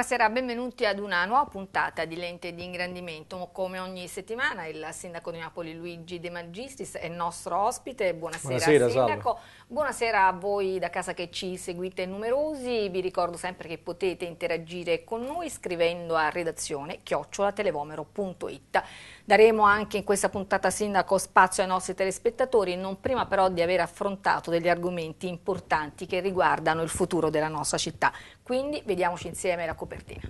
Buonasera, benvenuti ad una nuova puntata di Lente di Ingrandimento. Come ogni settimana il sindaco di Napoli Luigi De Magistris è nostro ospite. Buonasera, Buonasera sindaco. Salve. Buonasera a voi da casa che ci seguite numerosi. Vi ricordo sempre che potete interagire con noi scrivendo a redazione chiocciolatelevomero.it. Daremo anche in questa puntata sindaco spazio ai nostri telespettatori, non prima però di aver affrontato degli argomenti importanti che riguardano il futuro della nostra città. Quindi vediamoci insieme la copertina.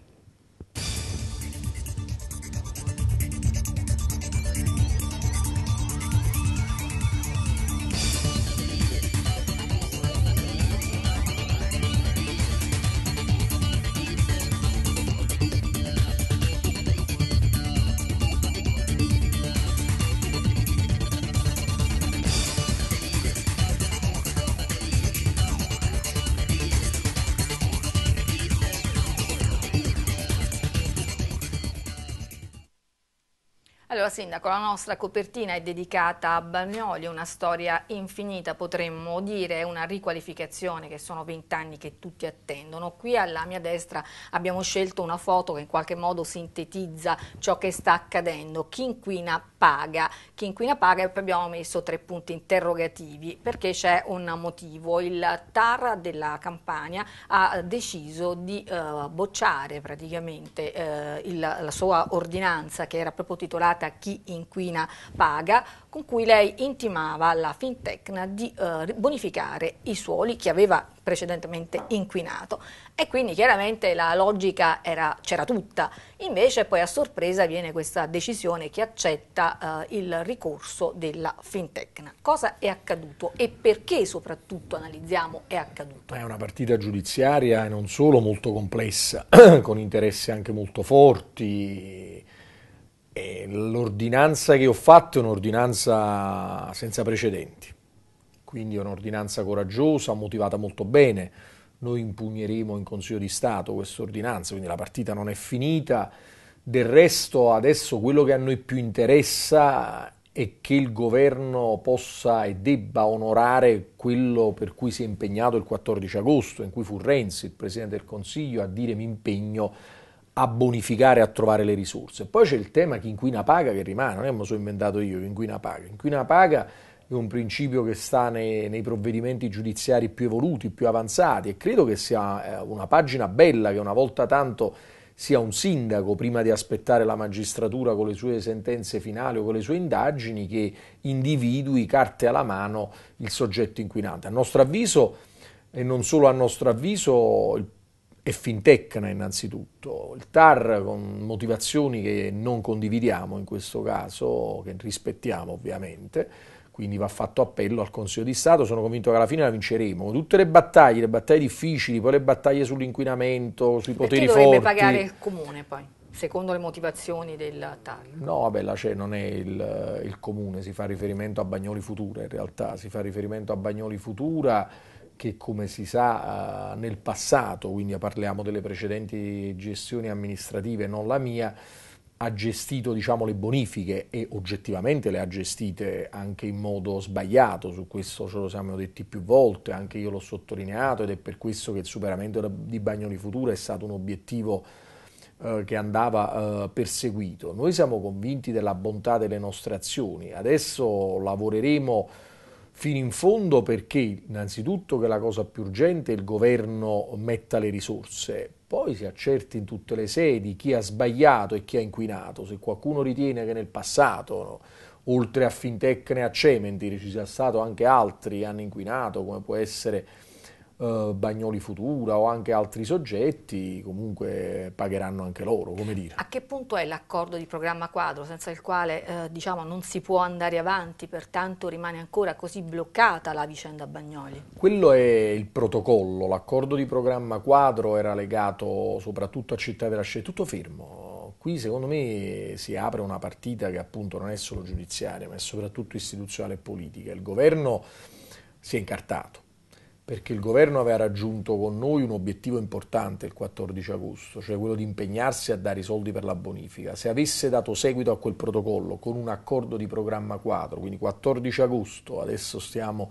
Allora Sindaco, la nostra copertina è dedicata a Bagnoli, una storia infinita potremmo dire, una riqualificazione che sono vent'anni che tutti attendono. Qui alla mia destra abbiamo scelto una foto che in qualche modo sintetizza ciò che sta accadendo. Chi inquina paga, chi inquina paga e poi abbiamo messo tre punti interrogativi perché c'è un motivo. Il TAR della Campania ha deciso di eh, bocciare praticamente eh, il, la sua ordinanza che era proprio titolata chi inquina paga, con cui lei intimava alla Fintecna di eh, bonificare i suoli che aveva precedentemente inquinato e quindi chiaramente la logica c'era tutta, invece poi a sorpresa viene questa decisione che accetta eh, il ricorso della Fintecna. Cosa è accaduto e perché soprattutto analizziamo è accaduto? È una partita giudiziaria e non solo molto complessa, con interessi anche molto forti, e l'ordinanza che ho fatto è un'ordinanza senza precedenti, quindi è un'ordinanza coraggiosa, motivata molto bene. Noi impugneremo in Consiglio di Stato questa ordinanza, quindi la partita non è finita. Del resto adesso quello che a noi più interessa è che il governo possa e debba onorare quello per cui si è impegnato il 14 agosto, in cui fu Renzi, il Presidente del Consiglio, a dire mi impegno a bonificare, a trovare le risorse. Poi c'è il tema chi inquina paga che rimane, non è che lo sono inventato io, chi inquina paga. Inquina paga è un principio che sta nei, nei, provvedimenti giudiziari più evoluti, più avanzati e credo che sia eh, una pagina bella che una volta tanto sia un sindaco, prima di aspettare la magistratura con le sue sentenze finali o con le sue indagini, che individui carte alla mano il soggetto inquinante. A nostro avviso, e non solo a nostro avviso, il e Fintecna innanzitutto, il TAR con motivazioni che non condividiamo in questo caso, che rispettiamo ovviamente, quindi va fatto appello al Consiglio di Stato, sono convinto che alla fine la vinceremo. Tutte le battaglie, le battaglie difficili, poi le battaglie sull'inquinamento, sui Perché poteri forti. Perché dovrebbe pagare il Comune poi? Secondo le motivazioni del TAR? No, vabbè, la CE non è il, il comune, si fa riferimento a Bagnoli Futura in realtà, si fa riferimento a Bagnoli Futura che come si sa eh, nel passato, quindi parliamo delle precedenti gestioni amministrative, non la mia, ha gestito diciamo, le bonifiche e oggettivamente le ha gestite anche in modo sbagliato, su questo ce lo siamo detti più volte, anche io l'ho sottolineato ed è per questo che il superamento di Bagnoli Futura è stato un obiettivo eh, che andava eh, perseguito. Noi siamo convinti della bontà delle nostre azioni, adesso lavoreremo fino in fondo perché innanzitutto che la cosa più urgente è il governo metta le risorse, poi si accerti in tutte le sedi chi ha sbagliato e chi ha inquinato, se qualcuno ritiene che nel passato no, oltre a Fintech e a Cementi, ci sia stato anche altri che hanno inquinato come può essere eh, Bagnoli Futura o anche altri soggetti comunque pagheranno anche loro, come dire. A che punto è l'accordo di programma quadro senza il quale eh, diciamo, non si può andare avanti, pertanto rimane ancora così bloccata la vicenda Bagnoli? Quello è il protocollo, l'accordo di programma quadro era legato soprattutto a Città della Scelta, tutto fermo, qui secondo me si apre una partita che appunto non è solo giudiziaria ma è soprattutto istituzionale e politica. Il governo si è incartato, perché il governo aveva raggiunto con noi un obiettivo importante il 14 agosto, cioè quello di impegnarsi a dare i soldi per la bonifica. Se avesse dato seguito a quel protocollo con un accordo di programma quadro, quindi 14 agosto, adesso stiamo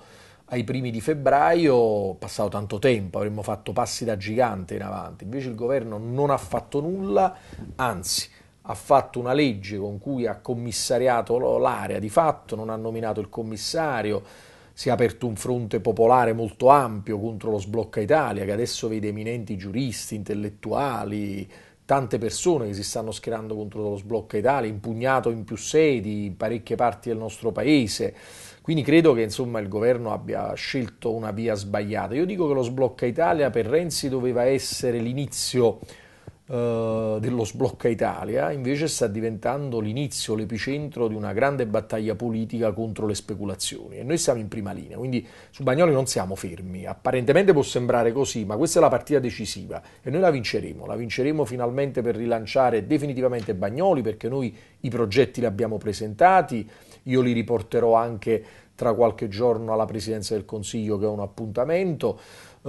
ai primi di febbraio, passato tanto tempo, avremmo fatto passi da gigante in avanti. Invece il governo non ha fatto nulla, anzi ha fatto una legge con cui ha commissariato l'area di fatto, non ha nominato il commissario, si è aperto un fronte popolare molto ampio contro lo sblocca Italia, che adesso vede eminenti giuristi, intellettuali, tante persone che si stanno schierando contro lo sblocca Italia, impugnato in più sedi, in parecchie parti del nostro paese. Quindi credo che insomma, il governo abbia scelto una via sbagliata. Io dico che lo sblocca Italia per Renzi doveva essere l'inizio eh, dello sblocca Italia, invece sta diventando l'inizio, l'epicentro di una grande battaglia politica contro le speculazioni e noi siamo in prima linea, quindi su Bagnoli non siamo fermi, apparentemente può sembrare così, ma questa è la partita decisiva e noi la vinceremo, la vinceremo finalmente per rilanciare definitivamente Bagnoli perché noi i progetti li abbiamo presentati, io li riporterò anche tra qualche giorno alla Presidenza del Consiglio che è un appuntamento.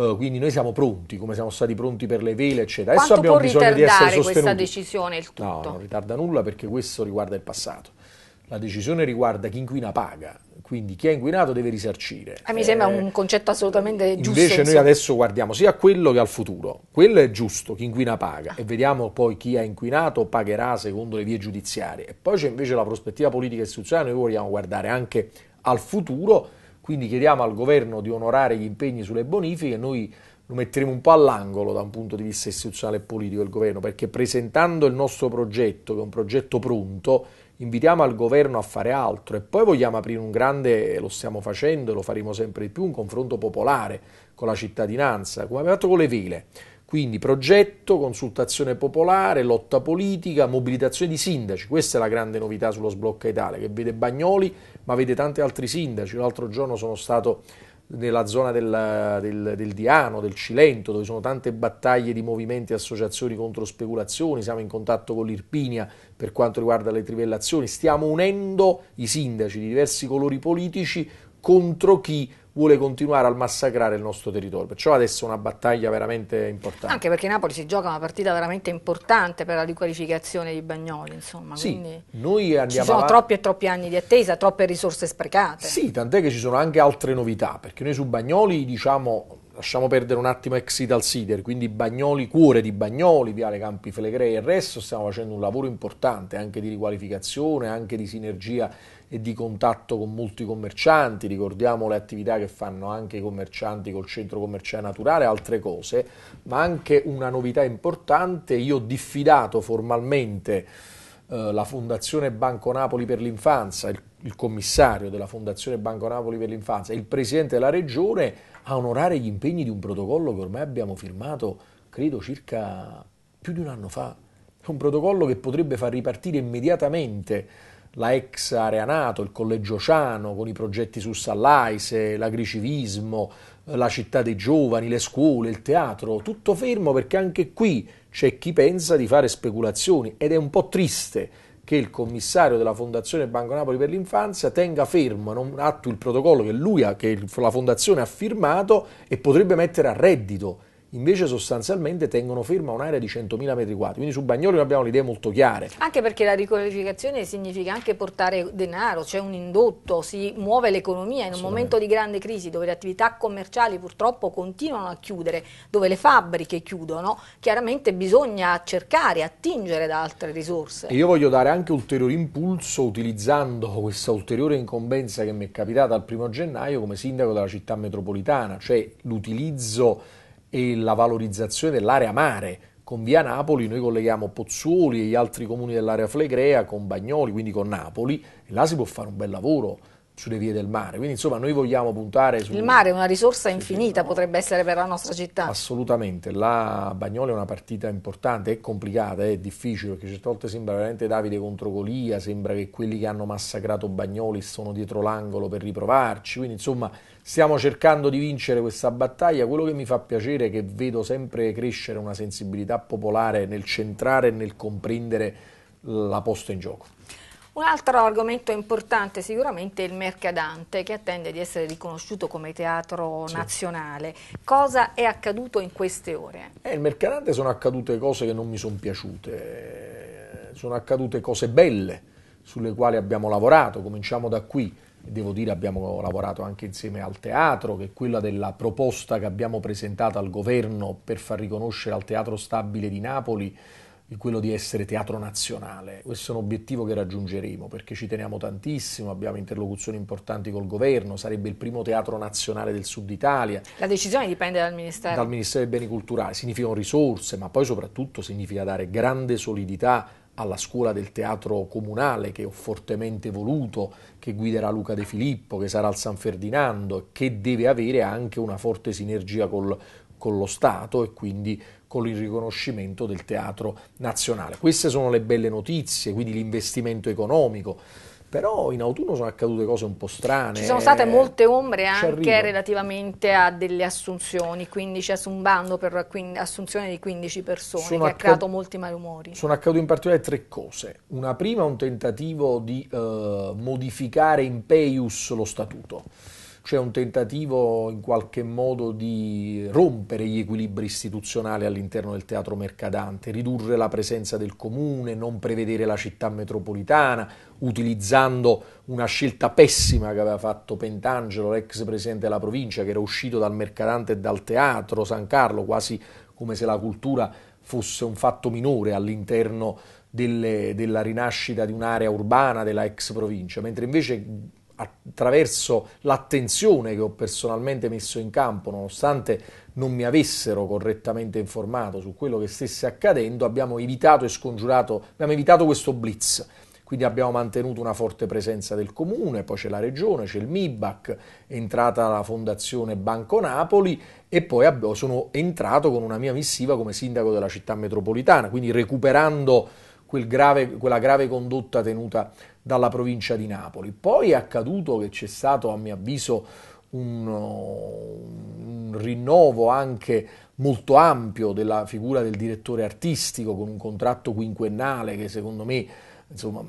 Eh, quindi noi siamo pronti, come siamo stati pronti per le vele, eccetera. Quanto Adesso abbiamo bisogno di essere sostenuti. questa decisione il tutto? No, non ritarda nulla perché questo riguarda il passato. La decisione riguarda chi inquina paga, quindi chi ha inquinato deve risarcire. Eh, mi sembra eh, un concetto assolutamente giusto. Invece noi adesso guardiamo sia a quello che al futuro. Quello è giusto, chi inquina paga e vediamo poi chi ha inquinato pagherà secondo le vie giudiziarie. E poi c'è invece la prospettiva politica istituzionale, noi vogliamo guardare anche al futuro quindi chiediamo al governo di onorare gli impegni sulle bonifiche, noi lo metteremo un po' all'angolo da un punto di vista istituzionale e politico il governo, perché presentando il nostro progetto, che è un progetto pronto, invitiamo al governo a fare altro e poi vogliamo aprire un grande, lo stiamo facendo e lo faremo sempre di più, un confronto popolare con la cittadinanza, come abbiamo fatto con le vele. Quindi progetto, consultazione popolare, lotta politica, mobilitazione di sindaci. Questa è la grande novità sullo sblocca Italia, che vede Bagnoli, ma vede tanti altri sindaci. L'altro giorno sono stato nella zona del, del, del, Diano, del Cilento, dove sono tante battaglie di movimenti e associazioni contro speculazioni, siamo in contatto con l'Irpinia per quanto riguarda le trivellazioni, stiamo unendo i sindaci di diversi colori politici contro chi vuole continuare a massacrare il nostro territorio. Perciò adesso è una battaglia veramente importante. Anche perché Napoli si gioca una partita veramente importante per la riqualificazione di Bagnoli, insomma. Sì, noi andiamo ci sono avanti. troppi e troppi anni di attesa, troppe risorse sprecate. Sì, tant'è che ci sono anche altre novità, perché noi su Bagnoli diciamo lasciamo perdere un attimo ex Ital Sider, quindi Bagnoli, cuore di Bagnoli, Viale Campi Flegrei e il resto, stiamo facendo un lavoro importante anche di riqualificazione, anche di sinergia e di contatto con molti commercianti, ricordiamo le attività che fanno anche i commercianti col centro commerciale naturale, altre cose, ma anche una novità importante, io ho diffidato formalmente eh, la Fondazione Banco Napoli per l'Infanzia, il, il commissario della Fondazione Banco Napoli per l'Infanzia, e il presidente della regione a onorare gli impegni di un protocollo che ormai abbiamo firmato, credo circa più di un anno fa. È un protocollo che potrebbe far ripartire immediatamente la ex Areanato, il Collegio Ciano con i progetti su Sallaise, l'agricivismo, la città dei giovani, le scuole, il teatro, tutto fermo perché anche qui c'è chi pensa di fare speculazioni ed è un po' triste che il commissario della Fondazione Banco Napoli per l'infanzia tenga fermo, non attui il protocollo che, lui ha, che la Fondazione ha firmato e potrebbe mettere a reddito invece sostanzialmente tengono ferma un'area di 100.000 metri quadri, quindi su Bagnoli noi abbiamo le idee molto chiare. Anche perché la riqualificazione significa anche portare denaro, c'è cioè un indotto, si muove l'economia in un momento di grande crisi dove le attività commerciali purtroppo continuano a chiudere, dove le fabbriche chiudono, chiaramente bisogna cercare, attingere da altre risorse. E io voglio dare anche ulteriore impulso utilizzando questa ulteriore incombenza che mi è capitata al primo gennaio come sindaco della città metropolitana, cioè l'utilizzo e la valorizzazione dell'area mare. Con via Napoli noi colleghiamo Pozzuoli e gli altri comuni dell'area flegrea con Bagnoli, quindi con Napoli, e là si può fare un bel lavoro sulle vie del mare. Quindi insomma noi vogliamo puntare sul... Il mare è una risorsa infinita, no? potrebbe essere per la nostra città. Assolutamente, la Bagnoli è una partita importante, è complicata, è difficile, perché certe volte sembra veramente Davide contro Golia, sembra che quelli che hanno massacrato Bagnoli sono dietro l'angolo per riprovarci, quindi insomma Stiamo cercando di vincere questa battaglia. Quello che mi fa piacere è che vedo sempre crescere una sensibilità popolare nel centrare e nel comprendere la posta in gioco. Un altro argomento importante sicuramente è il Mercadante che attende di essere riconosciuto come teatro nazionale. Cosa è accaduto in queste ore? Eh, il Mercadante sono accadute cose che non mi sono piaciute, sono accadute cose belle sulle quali abbiamo lavorato, cominciamo da qui devo dire abbiamo lavorato anche insieme al teatro, che è quella della proposta che abbiamo presentato al governo per far riconoscere al Teatro Stabile di Napoli quello di essere teatro nazionale. Questo è un obiettivo che raggiungeremo perché ci teniamo tantissimo, abbiamo interlocuzioni importanti col governo, sarebbe il primo teatro nazionale del sud Italia. La decisione dipende dal Ministero. Dal Ministero dei Beni Culturali, significano risorse, ma poi soprattutto significa dare grande solidità alla scuola del teatro comunale che ho fortemente voluto, che guiderà Luca De Filippo, che sarà al San Ferdinando e che deve avere anche una forte sinergia col, con lo Stato e quindi con il riconoscimento del teatro nazionale. Queste sono le belle notizie, quindi l'investimento economico però in autunno sono accadute cose un po' strane. Ci sono state molte ombre anche relativamente a delle assunzioni, quindi c'è un bando per assunzione di 15 persone sono che ha creato molti malumori. Sono accadute in particolare tre cose. Una prima, un tentativo di eh, modificare in peius lo statuto c'è un tentativo in qualche modo di rompere gli equilibri istituzionali all'interno del teatro mercadante, ridurre la presenza del comune, non prevedere la città metropolitana, utilizzando una scelta pessima che aveva fatto Pentangelo, l'ex presidente della provincia, che era uscito dal mercadante e dal teatro San Carlo, quasi come se la cultura fosse un fatto minore all'interno delle, della rinascita di un'area urbana della ex provincia, mentre invece attraverso l'attenzione che ho personalmente messo in campo, nonostante non mi avessero correttamente informato su quello che stesse accadendo, abbiamo evitato e scongiurato, abbiamo evitato questo blitz. Quindi abbiamo mantenuto una forte presenza del comune, poi c'è la regione, c'è il MIBAC, è entrata la fondazione Banco Napoli e poi sono entrato con una mia missiva come sindaco della città metropolitana, quindi recuperando quel grave, quella grave condotta tenuta dalla provincia di Napoli. Poi è accaduto che c'è stato, a mio avviso, un, un, rinnovo anche molto ampio della figura del direttore artistico con un contratto quinquennale che secondo me insomma,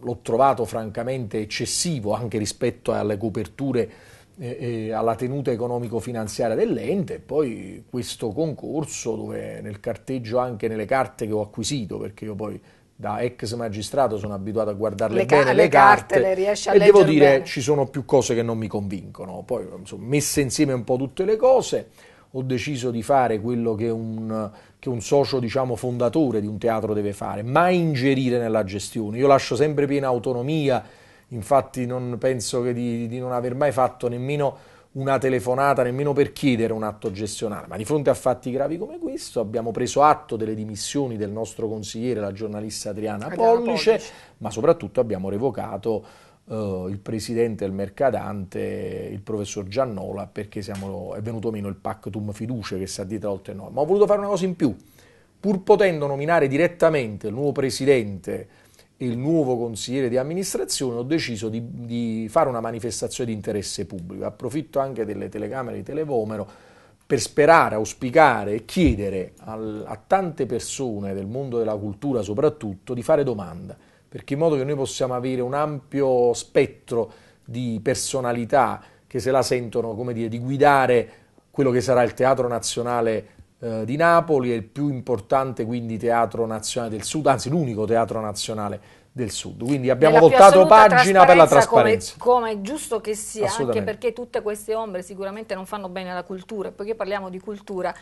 l'ho trovato francamente eccessivo anche rispetto alle coperture e eh, eh, alla tenuta economico-finanziaria dell'ente e poi questo concorso dove nel carteggio anche nelle carte che ho acquisito perché io poi da ex magistrato sono abituato a guardarle le bene ca- le carte, carte le e devo dire bene. ci sono più cose che non mi convincono. Poi insomma, messe insieme un po' tutte le cose ho deciso di fare quello che un, che un socio diciamo, fondatore di un teatro deve fare, mai ingerire nella gestione. Io lascio sempre piena autonomia, infatti non penso di, di non aver mai fatto nemmeno una telefonata, nemmeno per chiedere un atto gestionale, ma di fronte a fatti gravi come questo abbiamo preso atto delle dimissioni del nostro consigliere, la giornalista Adriana, Adriana Pollice, ma soprattutto abbiamo revocato Uh, il presidente del mercadante, il professor Giannola, perché siamo, è venuto meno il pactum fiducia che sta dietro oltre noi. Ma ho voluto fare una cosa in più. Pur potendo nominare direttamente il nuovo presidente il nuovo consigliere di amministrazione, ho deciso di, di fare una manifestazione di interesse pubblico. Approfitto anche delle telecamere di Televomero per sperare, auspicare e chiedere al, a tante persone del mondo della cultura soprattutto di fare domanda, perché in modo che noi possiamo avere un ampio spettro di personalità che se la sentono, come dire, di guidare quello che sarà il Teatro Nazionale eh, di Napoli, è il più importante quindi teatro nazionale del Sud, anzi l'unico teatro nazionale del Sud. Quindi abbiamo voltato pagina per la trasparenza. Come, come, è giusto che sia, anche perché tutte queste ombre sicuramente non fanno bene alla cultura, poiché parliamo di cultura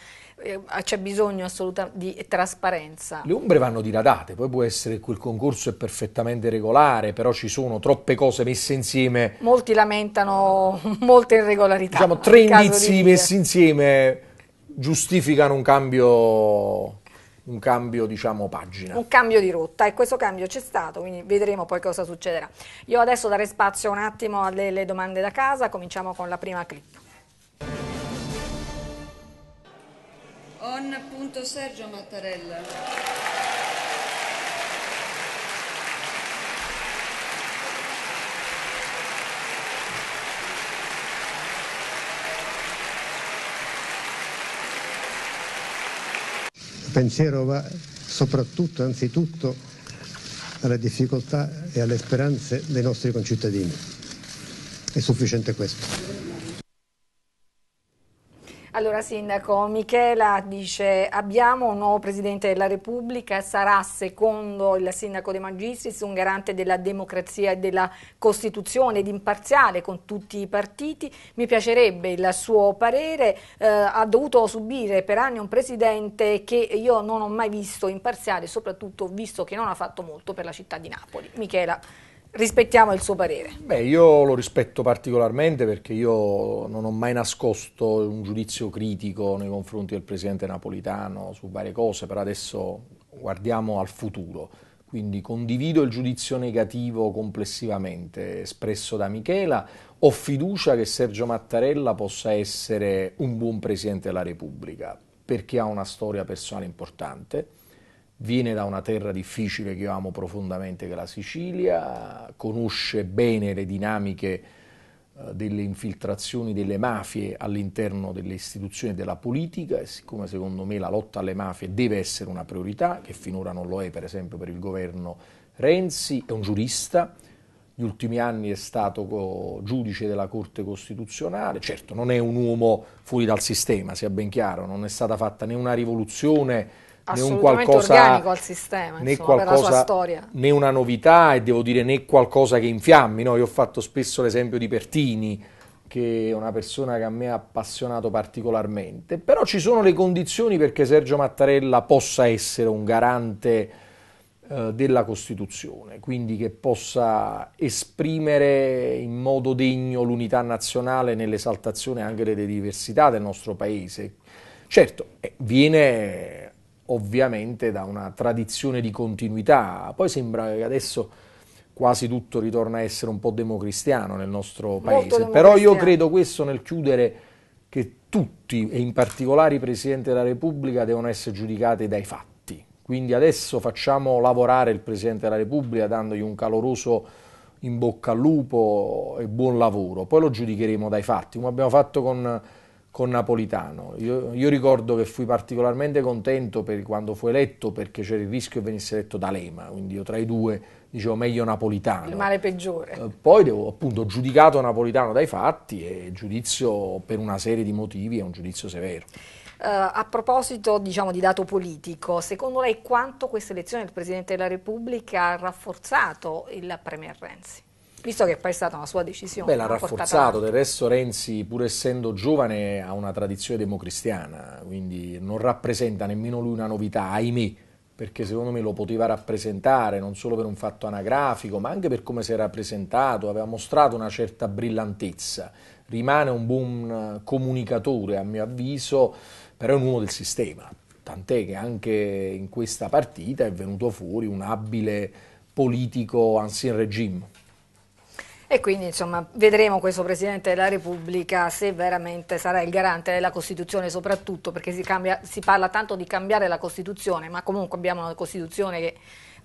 eh, c'è bisogno assolutamente di trasparenza. Le ombre vanno diradate, poi può essere che quel concorso è perfettamente regolare, però ci sono troppe cose messe insieme. Molti lamentano molte irregolarità. Diciamo tre indizi di messi insieme giustificano un cambio un cambio diciamo pagina. Un cambio di rotta e questo cambio c'è stato, quindi vedremo poi cosa succederà. Io adesso darei spazio un attimo alle domande da casa, cominciamo con la prima clip. On. Sergio Mattarella. pensiero va soprattutto, anzitutto, alle difficoltà e alle speranze dei nostri concittadini. È sufficiente questo. Allora Sindaco, Michela dice abbiamo un nuovo Presidente della Repubblica, sarà secondo il Sindaco De Magistris un garante della democrazia e della Costituzione ed imparziale con tutti i partiti, mi piacerebbe il suo parere, eh, ha dovuto subire per anni un Presidente che io non ho mai visto imparziale, soprattutto visto che non ha fatto molto per la città di Napoli. Michela rispettiamo il suo parere. Beh, io lo rispetto particolarmente perché io non ho mai nascosto un giudizio critico nei confronti del presidente napolitano su varie cose, però adesso guardiamo al futuro. Quindi condivido il giudizio negativo complessivamente espresso da Michela, ho fiducia che Sergio Mattarella possa essere un buon presidente della Repubblica perché ha una storia personale importante viene da una terra difficile che io amo profondamente, che è la Sicilia, conosce bene le dinamiche eh, delle infiltrazioni delle mafie all'interno delle istituzioni della politica e siccome secondo me la lotta alle mafie deve essere una priorità, che finora non lo è per esempio per il governo Renzi, è un giurista, gli ultimi anni è stato giudice della Corte Costituzionale, certo non è un uomo fuori dal sistema, sia ben chiaro, non è stata fatta né una rivoluzione né un qualcosa organico al sistema, né, insomma, qualcosa, né una novità e devo dire né qualcosa che infiammi. No? Io ho fatto spesso l'esempio di Pertini, che è una persona che a me ha appassionato particolarmente, però ci sono le condizioni perché Sergio Mattarella possa essere un garante eh, della Costituzione, quindi che possa esprimere in modo degno l'unità nazionale nell'esaltazione anche delle diversità del nostro paese. Certo, eh, viene ovviamente da una tradizione di continuità. Poi sembra che adesso quasi tutto ritorna a essere un po' democristiano nel nostro paese, però io credo questo nel chiudere che tutti e in particolare il Presidente della Repubblica devono essere giudicati dai fatti. Quindi adesso facciamo lavorare il Presidente della Repubblica dandogli un caloroso in bocca al lupo e buon lavoro, poi lo giudicheremo dai fatti, come abbiamo fatto con con Napolitano. Io, io, ricordo che fui particolarmente contento per quando fu eletto perché c'era il rischio che venisse eletto D'Alema, quindi io tra i due dicevo meglio Napolitano. Il male peggiore. Eh, poi devo, appunto ho giudicato Napolitano dai fatti e giudizio per una serie di motivi è un giudizio severo. Uh, a proposito diciamo, di dato politico, secondo lei quanto questa elezione del Presidente della Repubblica ha rafforzato il Premier Renzi? visto che poi è stata una sua decisione. Beh, l'ha rafforzato, del resto Renzi, pur essendo giovane, ha una tradizione democristiana, quindi non rappresenta nemmeno lui una novità, ahimè, perché secondo me lo poteva rappresentare non solo per un fatto anagrafico, ma anche per come si era presentato, aveva mostrato una certa brillantezza. Rimane un buon eh, comunicatore, a mio avviso, però è un uomo del sistema, tant'è che anche in questa partita è venuto fuori un abile politico ancien regime. E quindi insomma vedremo questo Presidente della Repubblica se veramente sarà il garante della Costituzione soprattutto perché si, cambia, si parla tanto di cambiare la Costituzione ma comunque abbiamo una Costituzione che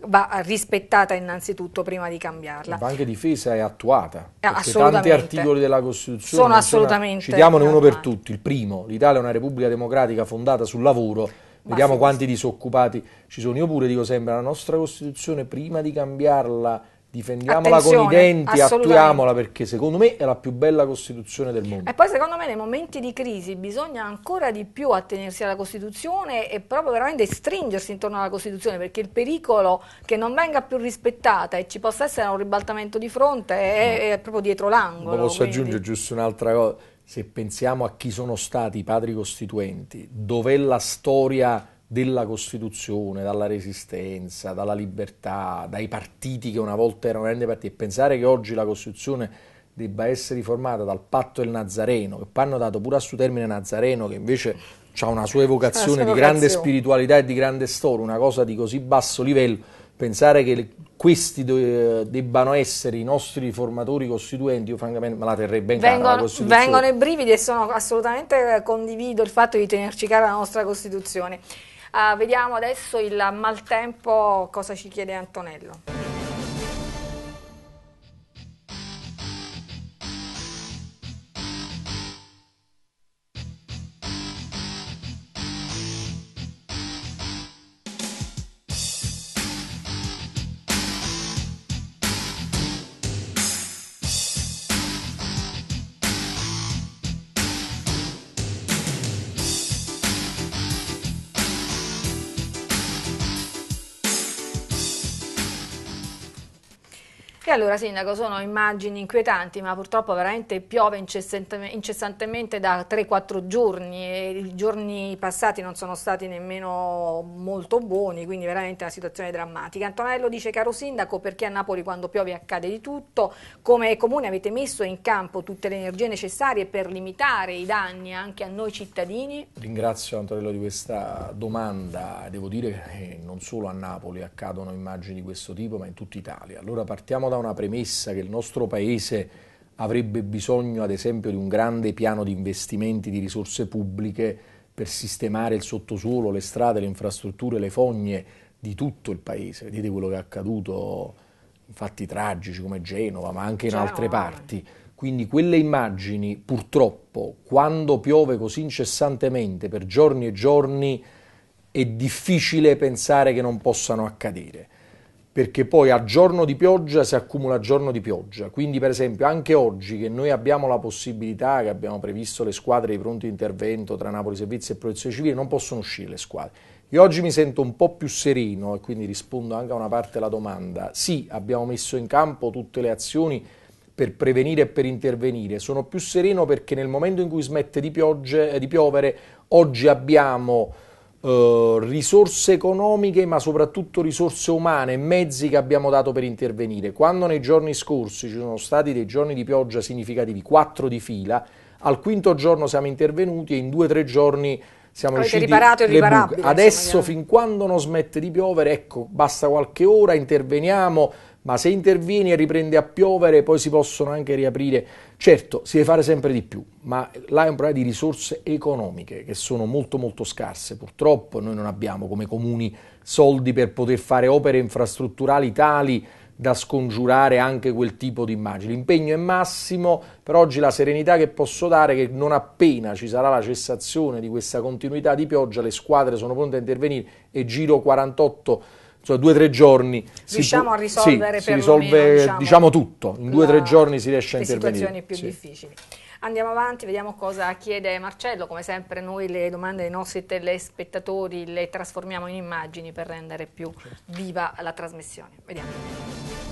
va rispettata innanzitutto prima di cambiarla. Ma anche difesa è attuata. Eh, tanti articoli della Costituzione sono assolutamente. Sono, citiamone uno per tutti. Il primo, l'Italia è una repubblica democratica fondata sul lavoro. Vediamo quanti disoccupati ci sono. Io pure dico sempre, la nostra Costituzione prima di cambiarla difendiamola Attenzione, con i denti, attuiamola perché secondo me è la più bella Costituzione del mondo. E poi secondo me nei momenti di crisi bisogna ancora di più attenersi alla Costituzione e proprio veramente stringersi intorno alla Costituzione perché il pericolo che non venga più rispettata e ci possa essere un ribaltamento di fronte è, è proprio dietro l'angolo. Posso quindi. aggiungere giusto un'altra cosa, se pensiamo a chi sono stati i padri costituenti, dov'è la storia della Costituzione, dalla Resistenza, dalla Libertà, dai partiti che una volta erano grandi partiti, e pensare che oggi la Costituzione debba essere riformata dal patto del Nazareno, che poi hanno dato pure a suo termine Nazareno, che invece ha una sua evocazione una sua di grande spiritualità e di grande storia, una cosa di così basso livello, pensare che questi debbano essere i nostri riformatori costituenti, io francamente me la terrei ben vengono, cara la Costituzione. Vengono i brividi e sono assolutamente condivido il fatto di tenerci cara la nostra Costituzione. Uh, vediamo adesso il maltempo, cosa ci chiede Antonello. allora Sindaco sono immagini inquietanti ma purtroppo veramente piove incessantemente da 3-4 giorni e i giorni passati non sono stati nemmeno molto buoni quindi veramente una situazione drammatica. Antonello dice caro Sindaco perché a Napoli quando piove accade di tutto, come Comune avete messo in campo tutte le energie necessarie per limitare i danni anche a noi cittadini? Ringrazio Antonello di questa domanda, devo dire che non solo a Napoli accadono immagini di questo tipo ma in tutta Italia. Allora partiamo da una buona premessa che il nostro Paese avrebbe bisogno ad esempio di un grande piano di investimenti di risorse pubbliche per sistemare il sottosuolo, le strade, le infrastrutture, le fogne di tutto il Paese. Vedete quello che è accaduto in fatti tragici come Genova, ma anche in altre parti. Quindi quelle immagini, purtroppo, quando piove così incessantemente per giorni e giorni, è difficile pensare che non possano accadere perché poi a giorno di pioggia si accumula giorno di pioggia. Quindi, per esempio, anche oggi che noi abbiamo la possibilità, che abbiamo previsto le squadre di pronto intervento tra Napoli Servizi e Protezione Civile, non possono uscire le squadre. Io oggi mi sento un po' più sereno e quindi rispondo anche a una parte alla domanda. Sì, abbiamo messo in campo tutte le azioni per prevenire e per intervenire. Sono più sereno perché nel momento in cui smette di, piogge, eh, di piovere, oggi abbiamo eh, risorse economiche ma soprattutto risorse umane e mezzi che abbiamo dato per intervenire. Quando nei giorni scorsi ci sono stati dei giorni di pioggia significativi, quattro di fila, al quinto giorno siamo intervenuti e in due o tre giorni siamo Avete riusciti riparato e riparabile. Adesso insomma, fin quando non smette di piovere, ecco, basta qualche ora, interveniamo, ma se intervieni e riprende a piovere poi si possono anche riaprire. Certo, si deve fare sempre di più, ma là è un problema di risorse economiche che sono molto molto scarse. Purtroppo noi non abbiamo come comuni soldi per poter fare opere infrastrutturali tali da scongiurare anche quel tipo di immagini. L'impegno è massimo, per oggi la serenità che posso dare è che non appena ci sarà la cessazione di questa continuità di pioggia, le squadre sono pronte a intervenire e giro 48 insomma, cioè, due o tre giorni riusciamo si, a risolvere sì, si risolve diciamo, diciamo, tutto, in due o tre giorni si riesce a intervenire. Le situazioni più sì. difficili. Andiamo avanti, vediamo cosa chiede Marcello. Come sempre noi le domande dei nostri telespettatori le trasformiamo in immagini per rendere più certo. viva la trasmissione. Vediamo.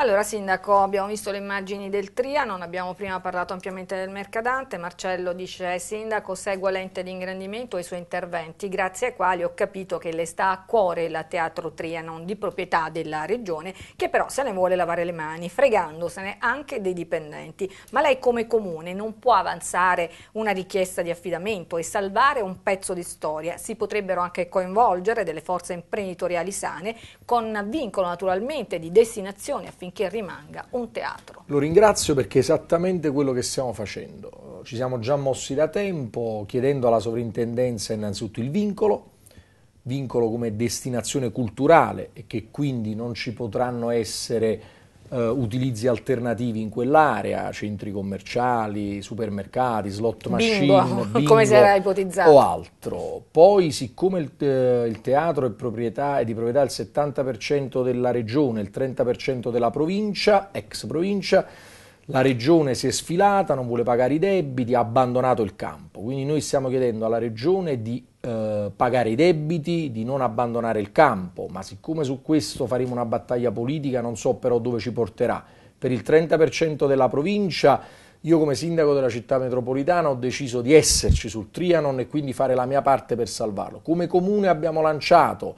Allora Sindaco, abbiamo visto le immagini del Trianon, abbiamo prima parlato ampiamente del Mercadante, Marcello dice Sindaco segue l'ente di ingrandimento e i suoi interventi, grazie ai quali ho capito che le sta a cuore la Teatro Trianon di proprietà della Regione, che però se ne vuole lavare le mani, fregandosene anche dei dipendenti. Ma lei come comune non può avanzare una richiesta di affidamento e salvare un pezzo di storia, si potrebbero anche coinvolgere delle forze imprenditoriali sane con vincolo naturalmente di destinazione affinché affinché rimanga un teatro. Lo ringrazio perché è esattamente quello che stiamo facendo. Ci siamo già mossi da tempo chiedendo alla sovrintendenza innanzitutto il vincolo, vincolo come destinazione culturale e che quindi non ci potranno essere Uh, utilizzi alternativi in quell'area, centri commerciali, supermercati, slot machine, bingo, bingo come si era ipotizzato. o altro. Poi, siccome il, eh, il teatro è, proprietà, è, di proprietà del 70% della regione, il 30% della provincia, ex provincia, la regione si è sfilata, non vuole pagare i debiti, ha abbandonato il campo. Quindi noi stiamo chiedendo alla regione di eh, pagare i debiti, di non abbandonare il campo, ma siccome su questo faremo una battaglia politica non so però dove ci porterà. Per il 30% della provincia io come sindaco della città metropolitana ho deciso di esserci sul Trianon e quindi fare la mia parte per salvarlo. Come comune abbiamo lanciato,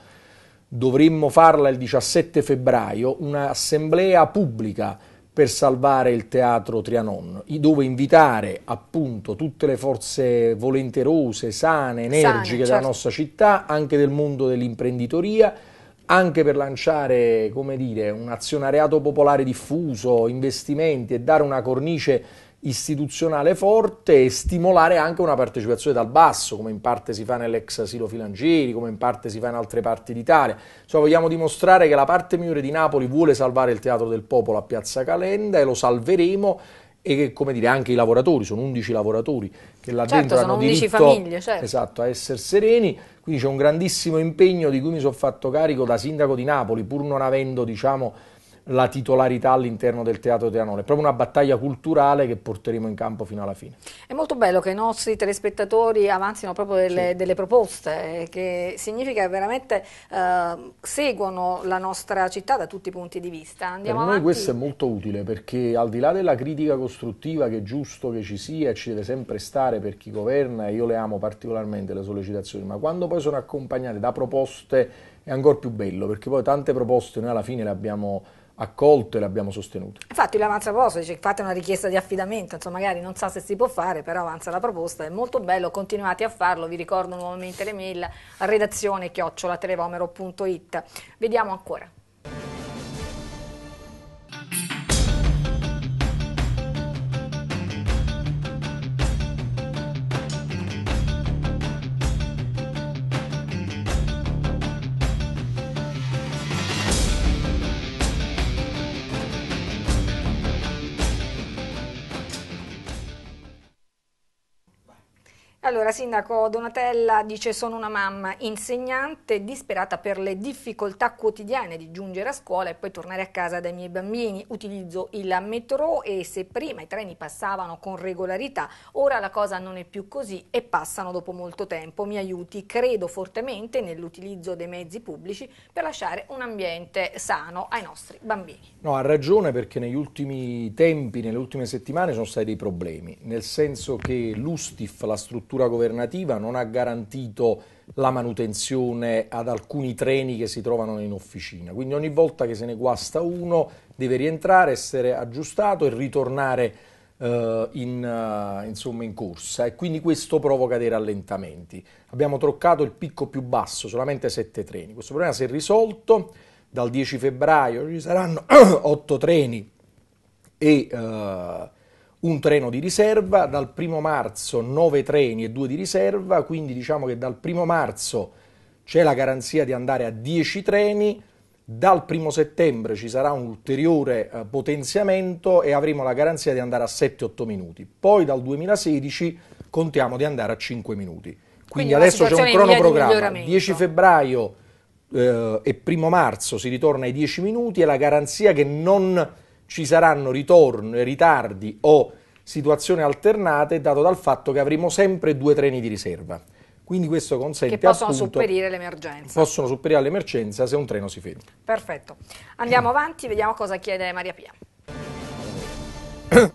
dovremmo farla il 17 febbraio, un'assemblea pubblica per salvare il teatro Trianon, dove invitare appunto tutte le forze volenterose, sane, energiche sane, certo. della nostra città, anche del mondo dell'imprenditoria, anche per lanciare, come dire, un azionariato popolare diffuso, investimenti e dare una cornice istituzionale forte e stimolare anche una partecipazione dal basso, come in parte si fa nell'ex asilo Filangieri, come in parte si fa in altre parti d'Italia. Insomma, vogliamo dimostrare che la parte migliore di Napoli vuole salvare il Teatro del Popolo a Piazza Calenda e lo salveremo e che, come dire, anche i lavoratori, sono 11 lavoratori che là certo, dentro hanno 11 diritto famiglie, certo. esatto, a essere sereni, quindi c'è un grandissimo impegno di cui mi sono fatto carico da sindaco di Napoli, pur non avendo, diciamo, la titolarità all'interno del Teatro Teanone. È proprio una battaglia culturale che porteremo in campo fino alla fine. È molto bello che i nostri telespettatori avanzino proprio delle, sì. delle proposte, eh, che significa veramente eh, seguono la nostra città da tutti i punti di vista. Andiamo per avanti. noi questo è molto utile perché al di là della critica costruttiva che è giusto che ci sia, e ci deve sempre stare per chi governa, e io le amo particolarmente le sollecitazioni, ma quando poi sono accompagnate da proposte è ancora più bello perché poi tante proposte noi alla fine le abbiamo accolto e le abbiamo sostenute. Infatti lui avanza proposta, dice fate una richiesta di affidamento, insomma magari non sa se si può fare, però avanza la proposta, è molto bello, continuate a farlo, vi ricordo nuovamente le mail a redazione chiocciolatelevomero.it. Vediamo ancora. Allora, Sindaco Donatella dice sono una mamma insegnante disperata per le difficoltà quotidiane di giungere a scuola e poi tornare a casa dai miei bambini. Utilizzo il metro e se prima i treni passavano con regolarità, ora la cosa non è più così e passano dopo molto tempo. Mi aiuti, credo fortemente nell'utilizzo dei mezzi pubblici per lasciare un ambiente sano ai nostri bambini. No, ha ragione perché negli ultimi tempi, nelle ultime settimane sono stati dei problemi, nel senso che l'Ustif, la struttura governativa non ha garantito la manutenzione ad alcuni treni che si trovano in officina. Quindi ogni volta che se ne guasta uno deve rientrare, essere aggiustato e ritornare eh, in, eh, insomma, in corsa e quindi questo provoca dei rallentamenti. Abbiamo troccato il picco più basso, solamente sette treni. Questo problema si è risolto, dal 10 febbraio ci saranno 8 treni e... Eh, un treno di riserva, dal 1 marzo 9 treni e 2 di riserva, quindi diciamo che dal 1 marzo c'è la garanzia di andare a 10 treni, dal 1 settembre ci sarà un ulteriore eh, potenziamento e avremo la garanzia di andare a 7-8 minuti. Poi dal 2016 contiamo di andare a 5 minuti. Quindi, Quindi adesso c'è un cronoprogramma. 10 febbraio eh, e 1 marzo si ritorna ai 10 minuti e la garanzia che non ci saranno ritorno, ritardi o situazioni alternate dato dal fatto che avremo sempre due treni di riserva. Quindi questo consente che possono appunto, superire l'emergenza. Possono superare l'emergenza se un treno si ferma. Perfetto. Andiamo avanti, vediamo cosa chiede Maria Pia.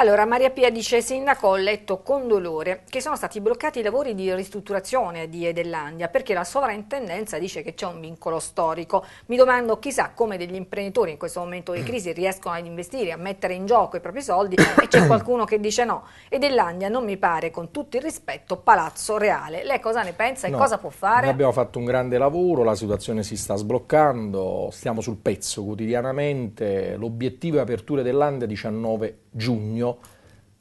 Allora, Maria Pia dice, sindaco, ho letto con dolore che sono stati bloccati i lavori di ristrutturazione di Edellandia perché la sovrintendenza dice che c'è un vincolo storico. Mi domando chissà come degli imprenditori in questo momento di crisi riescono ad investire, a mettere in gioco i propri soldi e c'è qualcuno che dice no. Edellandia non mi pare, con tutto il rispetto, palazzo reale. Lei cosa ne pensa e no, cosa può fare? Noi Abbiamo fatto un grande lavoro, la situazione si sta sbloccando, stiamo sul pezzo quotidianamente, l'obiettivo è apertura dell'Andia 19 giugno,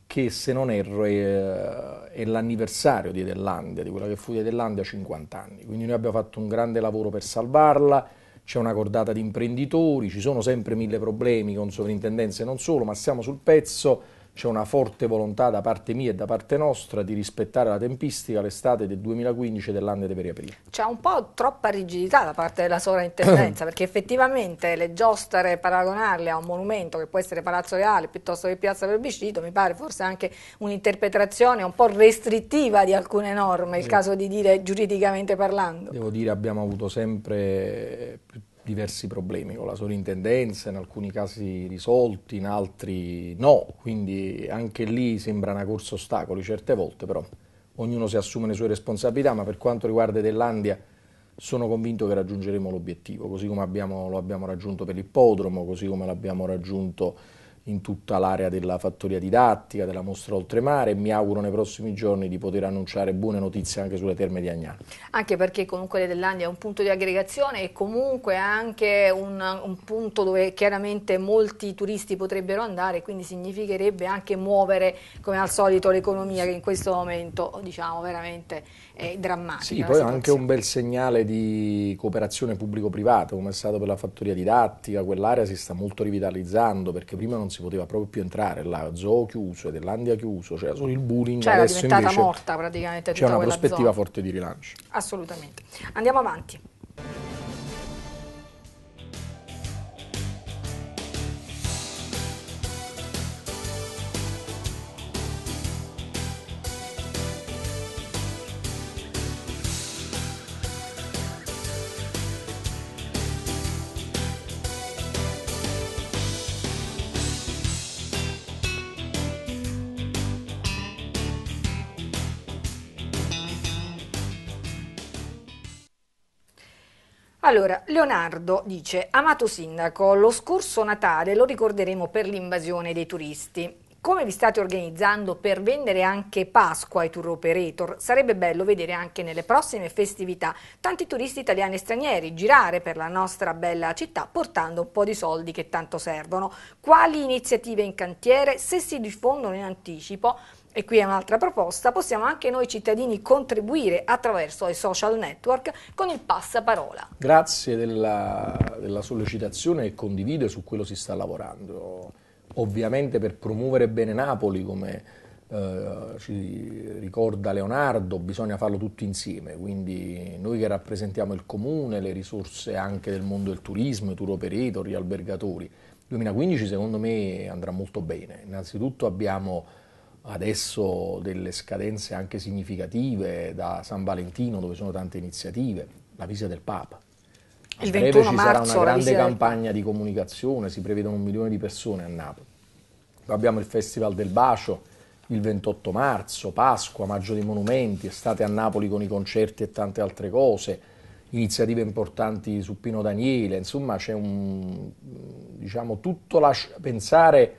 che se non erro è, eh, è l'anniversario di Edellandia, di quella che fu di Edellandia 50 anni. Quindi noi abbiamo fatto un grande lavoro per salvarla, c'è una cordata di imprenditori, ci sono sempre mille problemi con sovrintendenze e non solo, ma siamo sul pezzo c'è una forte volontà da parte mia e da parte nostra di rispettare la tempistica l'estate del 2015 dell'anno dei veri C'è un po' troppa rigidità da parte della sovrintendenza, perché effettivamente le giostre paragonarle a un monumento che può essere Palazzo Reale piuttosto che Piazza Plebiscito mi pare forse anche un'interpretazione un po' restrittiva di alcune norme, il caso di dire giuridicamente parlando. Devo dire abbiamo avuto sempre piuttosto eh, diversi problemi con la sovrintendenza, in alcuni casi risolti, in altri no, quindi anche lì sembra una corsa ostacoli certe volte, però ognuno si assume le sue responsabilità, ma per quanto riguarda Dellandia sono convinto che raggiungeremo l'obiettivo, così come abbiamo, lo abbiamo raggiunto per l'ippodromo, così come l'abbiamo raggiunto in tutta l'area della fattoria didattica, della mostra oltremare e mi auguro nei prossimi giorni di poter annunciare buone notizie anche sulle terme di Agnano. Anche perché comunque le Dell'Andia è un punto di aggregazione e comunque anche un, un punto dove chiaramente molti turisti potrebbero andare, quindi significherebbe anche muovere come al solito l'economia che in questo momento diciamo veramente eh, drammatica. Sì, poi è anche un bel segnale di cooperazione pubblico-privata, come è stato per la fattoria didattica, quell'area si sta molto rivitalizzando perché prima non si poteva proprio più entrare, la zoo chiuso, Edelandia chiuso, c'era cioè solo il bullying, cioè, adesso diventata morta praticamente C'è una prospettiva zona. forte di rilancio. Assolutamente. Andiamo avanti. Allora, Leonardo dice, amato sindaco, lo scorso Natale lo ricorderemo per l'invasione dei turisti. Come vi state organizzando per vendere anche Pasqua ai tour operator? Sarebbe bello vedere anche nelle prossime festività tanti turisti italiani e stranieri girare per la nostra bella città portando un po' di soldi che tanto servono. Quali iniziative in cantiere, se si diffondono in anticipo, e qui è un'altra proposta, possiamo anche noi cittadini contribuire attraverso i social network con il passaparola. Grazie della, della sollecitazione e condivido su quello si sta lavorando. Ovviamente per promuovere bene Napoli, come eh, ci ricorda Leonardo, bisogna farlo tutti insieme, quindi noi che rappresentiamo il comune, le risorse anche del mondo del turismo, i tour operator, gli albergatori, 2015 secondo me andrà molto bene. Innanzitutto abbiamo adesso delle scadenze anche significative da San Valentino dove sono tante iniziative, la visita del Papa. A il 21 ci marzo sarà una grande campagna di comunicazione, si prevedono un milione di persone a Napoli. Poi abbiamo il Festival del Bacio il 28 marzo, Pasqua, Maggio dei Monumenti, estate a Napoli con i concerti e tante altre cose, iniziative importanti su Pino Daniele, insomma c'è un, diciamo, tutto lascia pensare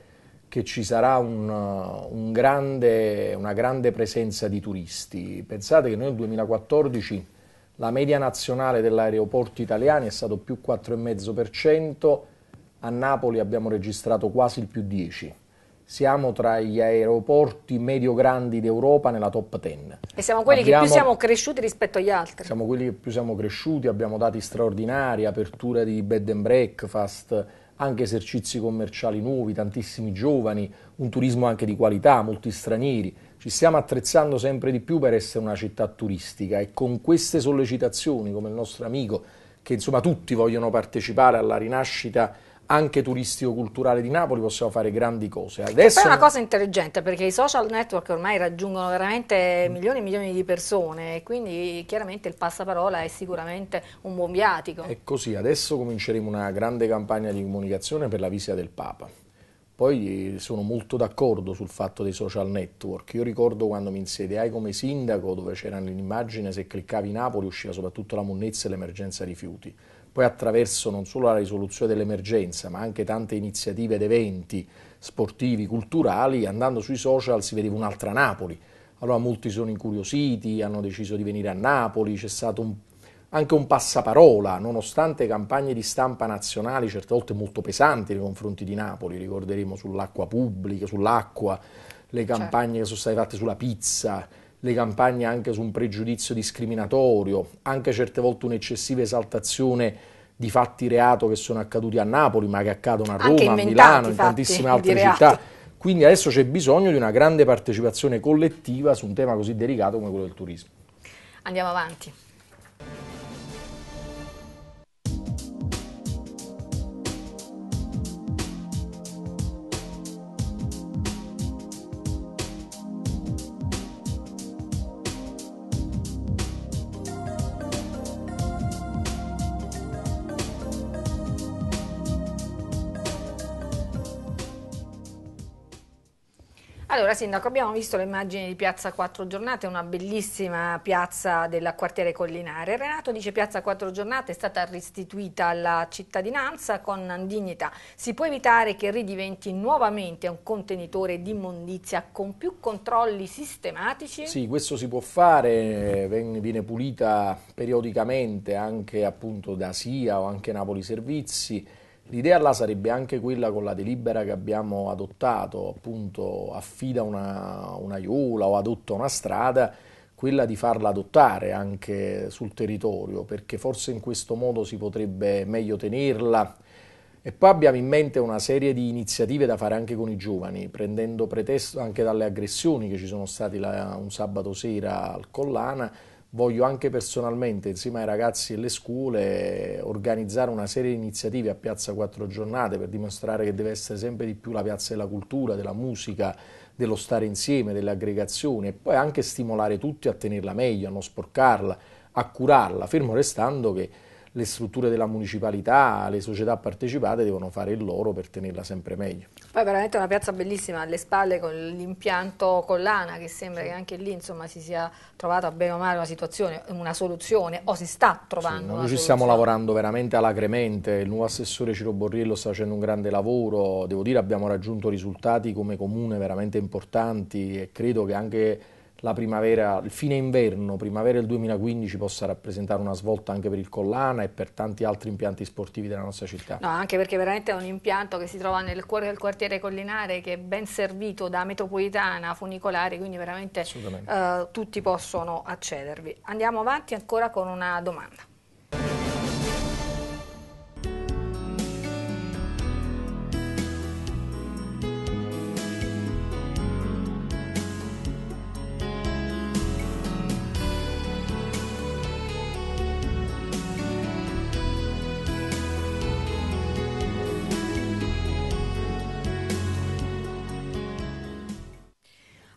che ci sarà un, uh, un grande, una grande presenza di turisti. Pensate che nel 2014 la media nazionale dell'aeroporto italiano è stata più 4,5%, a Napoli abbiamo registrato quasi il più 10%. Siamo tra gli aeroporti medio-grandi d'Europa nella top 10. E siamo quelli abbiamo, che più siamo cresciuti rispetto agli altri. Siamo quelli che più siamo cresciuti, abbiamo dati straordinari, apertura di bed and breakfast, anche esercizi commerciali nuovi, tantissimi giovani, un turismo anche di qualità, molti stranieri. Ci stiamo attrezzando sempre di più per essere una città turistica e con queste sollecitazioni, come il nostro amico, che insomma tutti vogliono partecipare alla rinascita anche turistico-culturale di Napoli possiamo fare grandi cose. Adesso... Però è una cosa intelligente perché i social network ormai raggiungono veramente milioni e milioni di persone e quindi chiaramente il passaparola è sicuramente un buon viatico. È così, adesso cominceremo una grande campagna di comunicazione per la visita del Papa. Poi sono molto d'accordo sul fatto dei social network. Io ricordo quando mi insediai come sindaco, dove c'era nell'immagine, se cliccavi Napoli usciva soprattutto la monnezza e l'emergenza rifiuti poi attraverso non solo la risoluzione dell'emergenza, ma anche tante iniziative ed eventi sportivi, culturali, andando sui social si vedeva un'altra Napoli. Allora molti sono incuriositi, hanno deciso di venire a Napoli, c'è stato un, anche un passaparola, nonostante campagne di stampa nazionali certe volte molto pesanti nei confronti di Napoli, ricorderemo sull'acqua pubblica, sull'acqua, le certo. campagne certo. che sono state fatte sulla pizza, le campagne anche su un pregiudizio discriminatorio, anche certe volte un'eccessiva esaltazione di fatti reato che sono accaduti a Napoli, ma che accadono a Roma, a Milano, in tantissime altre città. Quindi adesso c'è bisogno di una grande partecipazione collettiva su un tema così delicato come quello del turismo. Andiamo avanti. Allora Sindaco, abbiamo visto le immagini di Piazza Quattro Giornate, una bellissima piazza del quartiere collinare. Renato dice Piazza Quattro Giornate è stata restituita alla cittadinanza con dignità. Si può evitare che ridiventi nuovamente un contenitore di immondizia con più controlli sistematici? Sì, questo si può fare, viene pulita periodicamente anche appunto da SIA o anche Napoli Servizi. L'idea là sarebbe anche quella con la delibera che abbiamo adottato, appunto affida una, una iola o adotta una strada, quella di farla adottare anche sul territorio, perché forse in questo modo si potrebbe meglio tenerla. E poi abbiamo in mente una serie di iniziative da fare anche con i giovani, prendendo pretesto anche dalle aggressioni che ci sono state la, un sabato sera al Collana, voglio anche personalmente, insieme ai ragazzi e alle scuole, organizzare una serie di iniziative a Piazza Quattro Giornate per dimostrare che deve essere sempre di più la piazza della cultura, della musica, dello stare insieme, delle aggregazioni e poi anche stimolare tutti a tenerla meglio, a non sporcarla, a curarla, fermo restando che le strutture della municipalità, le società partecipate devono fare il loro per tenerla sempre meglio. Poi veramente una piazza bellissima alle spalle con l'impianto Collana che sembra sì. che anche lì insomma, si sia trovata bene o male una situazione, una soluzione o si sta trovando sì, Noi ci soluzione. stiamo lavorando veramente alacremente, il nuovo assessore Ciro Borriello sta facendo un grande lavoro, devo dire abbiamo raggiunto risultati come comune veramente importanti e credo che anche la primavera, il fine inverno, primavera del 2015 possa rappresentare una svolta anche per il Collana e per tanti altri impianti sportivi della nostra città. No, anche perché veramente è un impianto che si trova nel cuore del quartiere collinare che è ben servito da metropolitana, funicolare, quindi veramente eh, tutti possono accedervi. Andiamo avanti ancora con una domanda.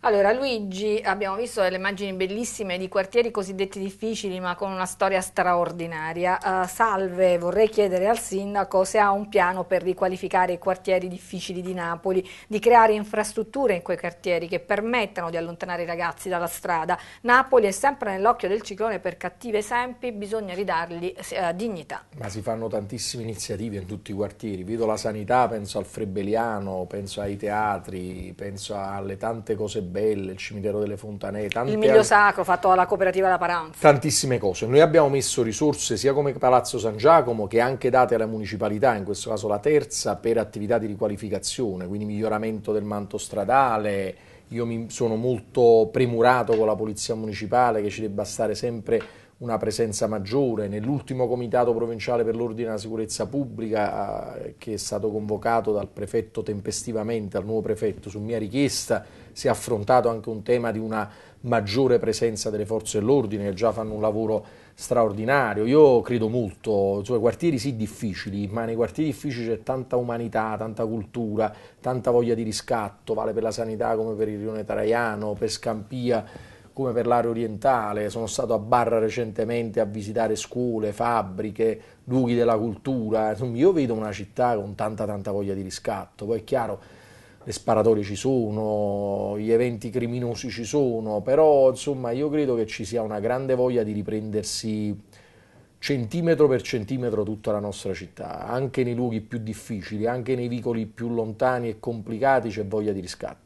Allora Luigi, abbiamo visto delle immagini bellissime di quartieri cosiddetti difficili ma con una storia straordinaria. Uh, salve, vorrei chiedere al sindaco se ha un piano per riqualificare i quartieri difficili di Napoli, di creare infrastrutture in quei quartieri che permettano di allontanare i ragazzi dalla strada. Napoli è sempre nell'occhio del ciclone per cattivi esempi, bisogna ridargli uh, dignità. Ma si fanno tantissime iniziative in tutti i quartieri, vedo la sanità, penso al Frebeliano, penso ai teatri, penso alle tante cose belle Belle, il cimitero delle fontanee, tante il Miglio Sacro fatto alla cooperativa La Paranza. Tantissime cose. Noi abbiamo messo risorse sia come Palazzo San Giacomo che anche date alla municipalità, in questo caso la terza, per attività di riqualificazione, quindi miglioramento del manto stradale. Io mi sono molto premurato con la Polizia Municipale che ci debba stare sempre una presenza maggiore. Nell'ultimo comitato provinciale per l'ordine e la sicurezza pubblica, eh, che è stato convocato dal prefetto tempestivamente, al nuovo prefetto, su mia richiesta, si è affrontato anche un tema di una maggiore presenza delle forze dell'ordine che già fanno un lavoro straordinario. Io credo molto, cioè, quartieri sì difficili, ma nei quartieri difficili c'è tanta umanità, tanta cultura, tanta voglia di riscatto, vale per la sanità come per il rione Traiano, per Scampia come per l'area orientale, sono stato a Barra recentemente a visitare scuole, fabbriche, luoghi della cultura, insomma io vedo una città con tanta tanta voglia di riscatto, poi è chiaro le sparatorie ci sono, gli eventi criminosi ci sono, però insomma io credo che ci sia una grande voglia di riprendersi centimetro per centimetro tutta la nostra città, anche nei luoghi più difficili, anche nei vicoli più lontani e complicati c'è voglia di riscatto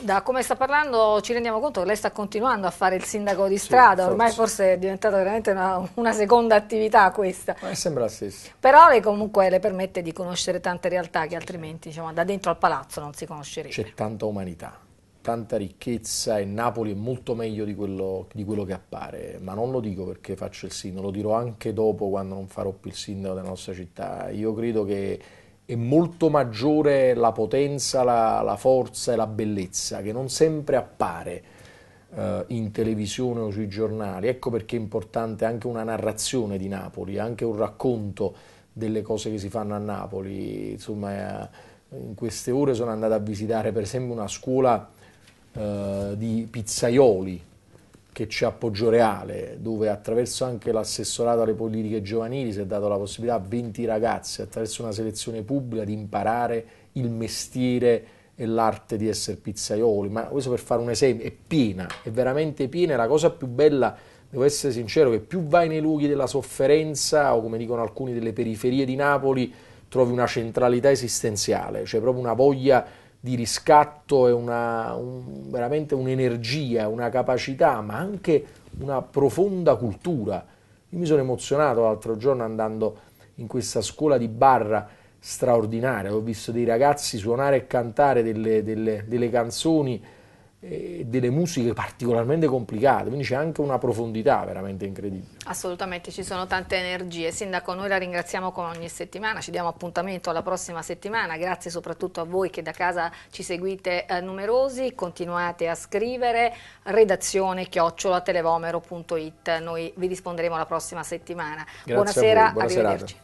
da come sta parlando ci rendiamo conto che lei sta continuando a fare il sindaco di strada, sì, ormai forse è diventata veramente una, una, seconda attività questa. Ma sembra la stessa. Però lei comunque le permette di conoscere tante realtà che altrimenti diciamo, da dentro al palazzo non si conoscerebbe. C'è tanta umanità, tanta ricchezza e Napoli è molto meglio di quello, di quello, che appare, ma non lo dico perché faccio il sindaco, lo dirò anche dopo quando non farò più il sindaco della nostra città. Io credo che è molto maggiore la potenza, la, la forza e la bellezza, che non sempre appare eh, in televisione o sui giornali. Ecco perché è importante anche una narrazione di Napoli, anche un racconto delle cose che si fanno a Napoli. Insomma, eh, in queste ore sono andato a visitare per esempio una scuola eh, di pizzaioli, che c'è a Reale, dove attraverso anche l'assessorato alle politiche giovanili si è dato la possibilità a 20 ragazzi, attraverso una selezione pubblica, di imparare il mestiere e l'arte di essere pizzaioli. Ma questo per fare un esempio, è piena, è veramente piena, la cosa più bella devo essere sincero che più vai nei luoghi della sofferenza o come dicono alcuni delle periferie di Napoli trovi una centralità esistenziale, cioè proprio una voglia di riscatto e una, un, veramente un'energia, una capacità, ma anche una profonda cultura. Io mi sono emozionato l'altro giorno andando in questa scuola di barra straordinaria, ho visto dei ragazzi suonare e cantare delle, delle, delle canzoni delle musiche particolarmente complicate, quindi c'è anche una profondità veramente incredibile. Assolutamente, ci sono tante energie. Sindaco, noi la ringraziamo come ogni settimana, ci diamo appuntamento alla prossima settimana, grazie soprattutto a voi che da casa ci seguite eh, numerosi, continuate a scrivere, redazione chiocciola televomero.it, noi vi risponderemo la prossima settimana. Grazie Buonasera, a voi, buonasera, arrivederci. Serata.